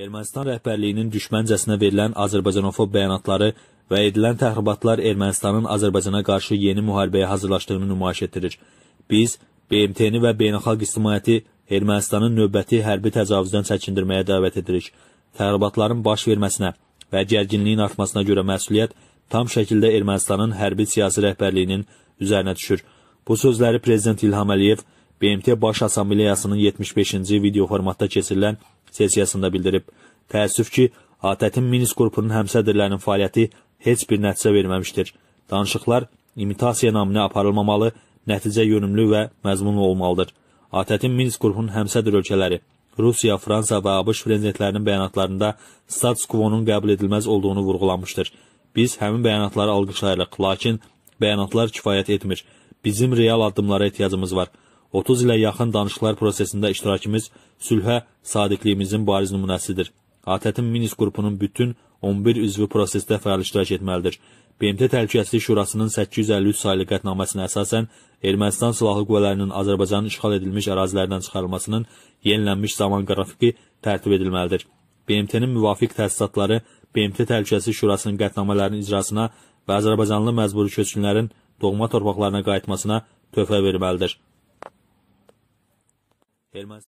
Ermənistan rəhbərliyinin düşməncəsinə verilən Azərbaycanofob bəyanatları və edilən təxribatlar Ermənistanın Azərbaycana qarşı yeni müharibəyə hazırlaşdığını nümayiş etdirir. Biz BMT-ni və beynəlxalq ictimaiyyəti Ermənistanın növbəti hərbi təcavüzdən çəkindirməyə dəvət edirik. Təxribatların baş verməsinə və gərginliyin artmasına görə məsuliyyət tam şəkildə Ermənistanın hərbi siyasi rəhbərliyinin üzərinə düşür. Bu sözləri prezident İlham Əliyev BMT Baş Assambleyasının 75-ci video formatda keçirilən sessiyasında bildirib. Təəssüf ki, ATƏT-in Minsk qrupunun həmsədrlərinin fəaliyyəti heç bir nəticə verməmişdir. Danışıqlar imitasiya naminə aparılmamalı, nəticə yönümlü və məzmunlu olmalıdır. ATƏT-in Minsk qrupunun həmsədr ölkələri Rusiya, Fransa və ABŞ prezidentlərinin bəyanatlarında status quo-nun qəbul edilməz olduğunu vurğulanmışdır. Biz həmin bəyanatları alqışlayırıq, lakin bəyanatlar kifayət etmir. Bizim real addımlara ehtiyacımız var. 30 ilə yaxın danışıqlar prosesində iştirakimiz sülhə sadiqliyimizin bariz nümunəsidir. ATƏT-in Minis qrupunun bütün 11 üzvü prosesdə fəal iştirak etməlidir. BMT Təhlükəsizlik Şurasının 853 saylı qətnaməsinə əsasən Ermənistan silahlı qüvvələrinin Azərbaycanın işğal edilmiş ərazilərindən çıxarılmasının yenilənmiş zaman qrafiki tərtib edilməlidir. BMT-nin müvafiq təsisatları BMT Təhlükəsizlik Şurasının qətnamələrinin icrasına və Azərbaycanlı məcburi köçkünlərin doğma torpaqlarına qayıtmasına töhfə verməlidir. más